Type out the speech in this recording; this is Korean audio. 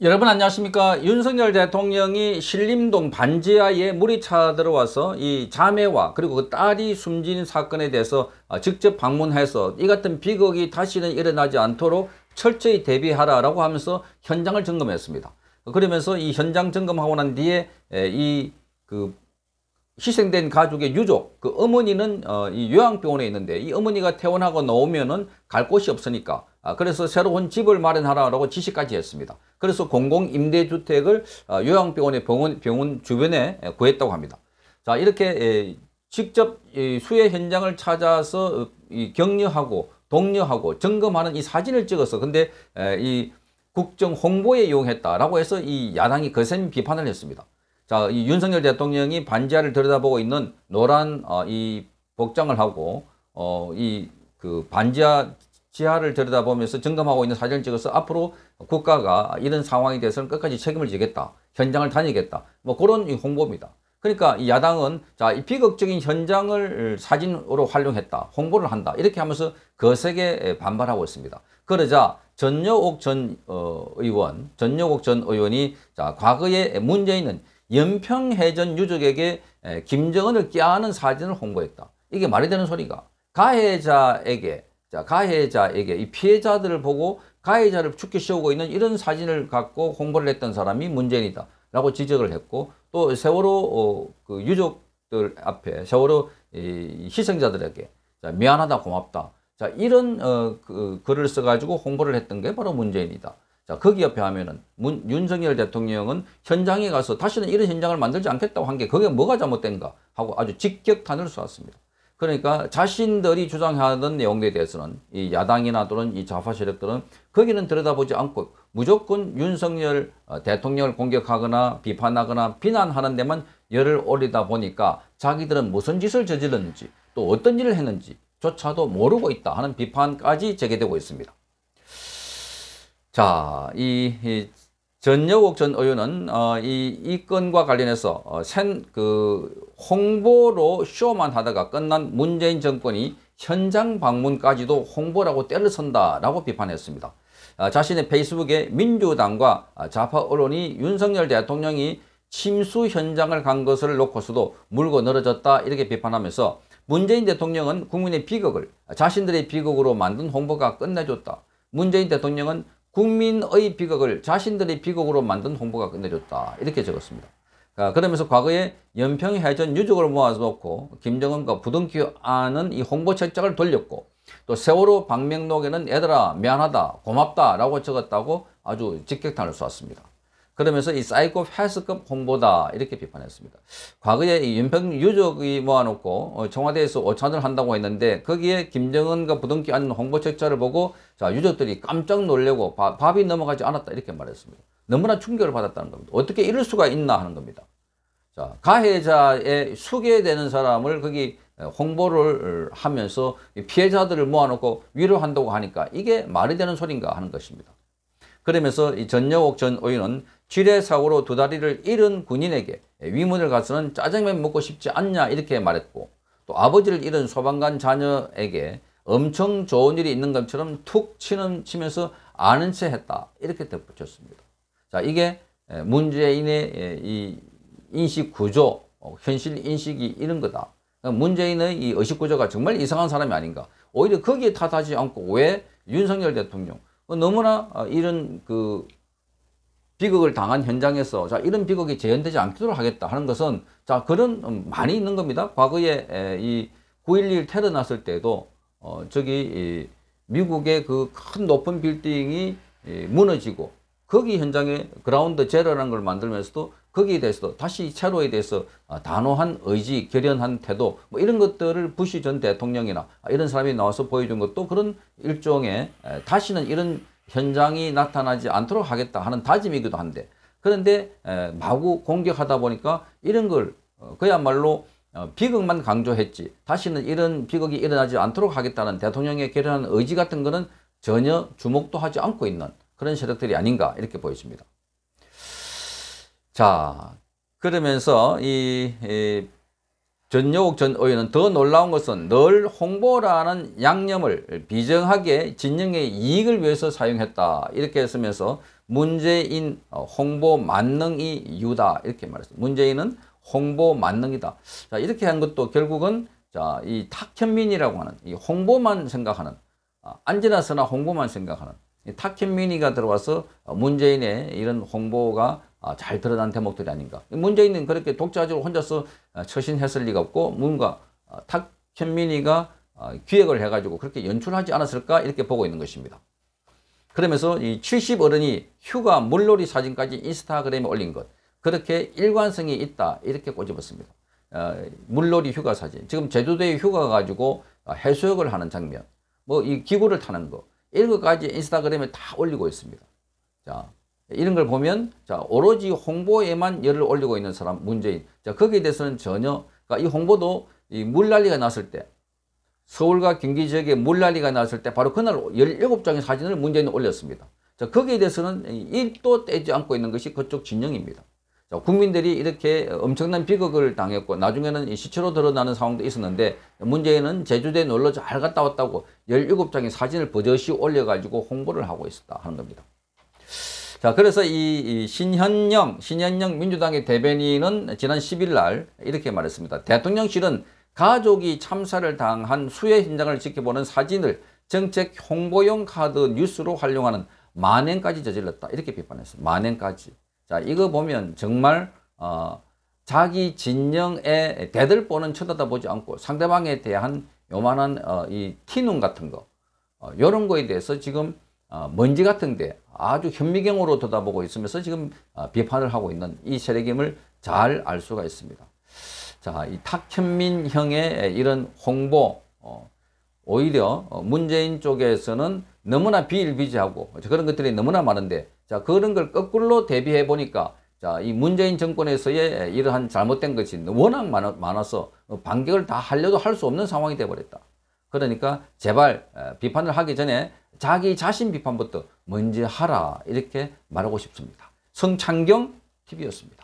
여러분 안녕하십니까 윤석열 대통령이 신림동 반지하에 물이 차 들어와서 이 자매와 그리고 그 딸이 숨진 사건에 대해서 아, 직접 방문해서 이 같은 비극이 다시는 일어나지 않도록 철저히 대비하라 라고 하면서 현장을 점검했습니다 그러면서 이 현장 점검하고 난 뒤에 이그 희생된 가족의 유족, 그 어머니는 어, 이 요양병원에 있는데 이 어머니가 퇴원하고 나오면은 갈 곳이 없으니까 아, 그래서 새로운 집을 마련하라고 지시까지 했습니다. 그래서 공공임대주택을 어, 요양병원의 병원, 병원 주변에 구했다고 합니다. 자 이렇게 에, 직접 이 수해 현장을 찾아서 어, 이 격려하고 독려하고 점검하는 이 사진을 찍어서 근데 에, 이 국정 홍보에 이용했다라고 해서 이 야당이 거센 비판을 했습니다. 자, 이 윤석열 대통령이 반지하를 들여다보고 있는 노란 어, 이 복장을 하고 어, 이 그 반지하 지하를 들여다보면서 점검하고 있는 사진을 찍어서 앞으로 국가가 이런 상황이돼서는 끝까지 책임을 지겠다. 현장을 다니겠다. 뭐 그런 이 홍보입니다. 그러니까 이 야당은 자, 이 비극적인 현장을 사진으로 활용했다. 홍보를 한다. 이렇게 하면서 거세게 반발하고 있습니다. 그러자 전여옥 전 어, 의원, 전여옥 전 의원이 자, 과거에 문재인은 연평해전 유족에게 김정은을 껴안은 사진을 홍보했다. 이게 말이 되는 소리가. 가해자에게 자 가해자에게 이 피해자들을 보고 가해자를 죽게 씌우고 있는 이런 사진을 갖고 홍보를 했던 사람이 문재인이다. 라고 지적을 했고 또 세월호 어, 그 유족들 앞에 세월호 이, 희생자들에게 자, 미안하다 고맙다. 자 이런 어, 그, 글을 써가지고 홍보를 했던 게 바로 문재인이다. 자, 거기 옆에 하면은 문, 윤석열 대통령은 현장에 가서 다시는 이런 현장을 만들지 않겠다고 한 게 그게 뭐가 잘못된가 하고 아주 직격탄을 쏘았습니다. 그러니까 자신들이 주장하던 내용에 대해서는 이 야당이나 또는 이 좌파 세력들은 거기는 들여다보지 않고 무조건 윤석열 어, 대통령을 공격하거나 비판하거나 비난하는 데만 열을 올리다 보니까 자기들은 무슨 짓을 저질렀는지 또 어떤 일을 했는지조차도 모르고 있다 하는 비판까지 제기되고 있습니다. 자, 이, 이 전여옥 전 의원은 어, 이, 이 건과 관련해서 어, 센, 그 홍보로 쇼만 하다가 끝난 문재인 정권이 현장 방문까지도 홍보라고 때를 선다라고 비판했습니다. 어, 자신의 페이스북에 민주당과 아, 좌파 언론이 윤석열 대통령이 침수 현장을 간 것을 놓고서도 물고 늘어졌다 이렇게 비판하면서 문재인 대통령은 국민의 비극을 자신들의 비극으로 만든 홍보가 끝내줬다. 문재인 대통령은 국민의 비극을 자신들의 비극으로 만든 홍보가 끝내줬다. 이렇게 적었습니다. 아, 그러면서 과거에 연평해전 유적을 모아놓고 김정은과 부둥켜 안은 이 홍보 책장을 돌렸고 또 세월호 방명록에는 애들아 미안하다 고맙다 라고 적었다고 아주 직격탄을 쏘았습니다. 그러면서 이 사이코패스급 홍보다 이렇게 비판했습니다. 과거에 이 연평 유족이 모아놓고 어, 청와대에서 오찬을 한다고 했는데 거기에 김정은과 부동기앉 홍보 책자를 보고 자 유족들이 깜짝 놀래고 밥이 넘어가지 않았다 이렇게 말했습니다. 너무나 충격을 받았다는 겁니다. 어떻게 이럴 수가 있나 하는 겁니다. 자 가해자의 수계되는 사람을 거기 어, 홍보를 하면서 피해자들을 모아놓고 위로한다고 하니까 이게 말이 되는 소린가 하는 것입니다. 그러면서 이 전여옥 전 의원은 지뢰 사고로 두 다리를 잃은 군인에게 위문을 가서는 짜장면 먹고 싶지 않냐 이렇게 말했고 또 아버지를 잃은 소방관 자녀에게 엄청 좋은 일이 있는 것처럼 툭 치는 치면서 아는 체 했다 이렇게 덧붙였습니다. 자 이게 문재인의 이 인식 구조 어, 현실 인식이 이런 거다. 문재인의 이 의식 구조가 정말 이상한 사람이 아닌가. 오히려 거기에 탓하지 않고 왜 윤석열 대통령 뭐 너무나 어, 이런 그 비극을 당한 현장에서 자 이런 비극이 재현되지 않도록 하겠다 하는 것은 자 그런 음, 많이 있는 겁니다. 과거에 이 9.11 테러 났을 때도 어 저기 미국의 그 큰 높은 빌딩이 무너지고 거기 현장에 그라운드 제로라는 걸 만들면서도 거기에 대해서도 다시 체로에 대해서 아, 단호한 의지, 결연한 태도 뭐 이런 것들을 부시 전 대통령이나 이런 사람이 나와서 보여준 것도 그런 일종의 다시는 이런 현장이 나타나지 않도록 하겠다 하는 다짐이기도 한데 그런데 마구 공격하다 보니까 이런 걸 어, 그야말로 어, 비극만 강조했지 다시는 이런 비극이 일어나지 않도록 하겠다는 대통령의 결연한 의지 같은 거는 전혀 주목도 하지 않고 있는 그런 세력들이 아닌가 이렇게 보여집니다. 자, 그러면서 이, 이 전여옥 전 의원은 더 놀라운 것은 늘 홍보라는 양념을 비정하게 진영의 이익을 위해서 사용했다 이렇게 했으면서 문재인 어, 홍보 만능이 유다 이렇게 말했어요. 문재인은 홍보 만능이다. 자 이렇게 한 것도 결국은 자이 탁현민이라고 하는 이 홍보만 생각하는 아, 안전하서나 홍보만 생각하는 타켓미니가 들어와서 어, 문재인의 이런 홍보가 어, 잘 드러난 대목들이 아닌가. 문재인은 그렇게 독자적으로 혼자서 어, 처신했을 리가 없고 뭔가 타현미니가 기획을 해가지고 그렇게 연출하지 않았을까 이렇게 보고 있는 것입니다. 그러면서 이 70어른이 휴가 물놀이 사진까지 인스타그램에 올린 것 그렇게 일관성이 있다 이렇게 꼬집었습니다. 물놀이 휴가 사진 지금 제주도에 휴가 가지고 해수욕을 하는 장면 뭐 이 기구를 타는 것. 일곱 가지 인스타그램에 다 올리고 있습니다. 자, 이런 걸 보면 자, 오로지 홍보에만 열을 올리고 있는 사람 문재인. 자, 거기에 대해서는 전혀 그러니까 이 홍보도 이 물난리가 났을 때 서울과 경기 지역에 물난리가 났을 때 바로 그날 17장의 사진을 문재인이 올렸습니다. 자, 거기에 대해서는 일도 떼지 않고 있는 것이 그쪽 진영입니다. 자, 국민들이 이렇게 엄청난 비극을 당했고 나중에는 시체로 드러나는 상황도 있었는데 문재인은 제주대 놀러 잘 갔다 왔다고 17장의 사진을 버젓이 올려가지고 홍보를 하고 있었다 하는 겁니다. 자 그래서 이, 이 신현영 신현영 민주당의 대변인은 지난 10일 날 이렇게 말했습니다. 대통령실은 가족이 참사를 당한 수해 현장을 지켜보는 사진을 정책 홍보용 카드 뉴스로 활용하는 만행까지 저질렀다 이렇게 비판했습니다 만행까지. 자, 이거 보면 정말 어, 자기 진영에 대들보는 쳐다다보지 않고 상대방에 대한 요만한 어, 이 티눈 같은 거 어, 이런 거에 대해서 지금 어, 먼지 같은데 아주 현미경으로 쳐다보고 있으면서 지금 어, 비판을 하고 있는 이 세력임을 잘 알 수가 있습니다. 자, 이 탁현민 형의 이런 홍보 어, 오히려 어, 문재인 쪽에서는 너무나 비일비재하고 그런 것들이 너무나 많은데 자, 그런 걸 거꾸로 대비해 보니까 자, 이 문재인 정권에서의 이러한 잘못된 것이 워낙 많아서 반격을 다 하려도 할 수 없는 상황이 되어버렸다 그러니까 제발 비판을 하기 전에 자기 자신 비판부터 먼저 하라 이렇게 말하고 싶습니다. 성창경 TV였습니다.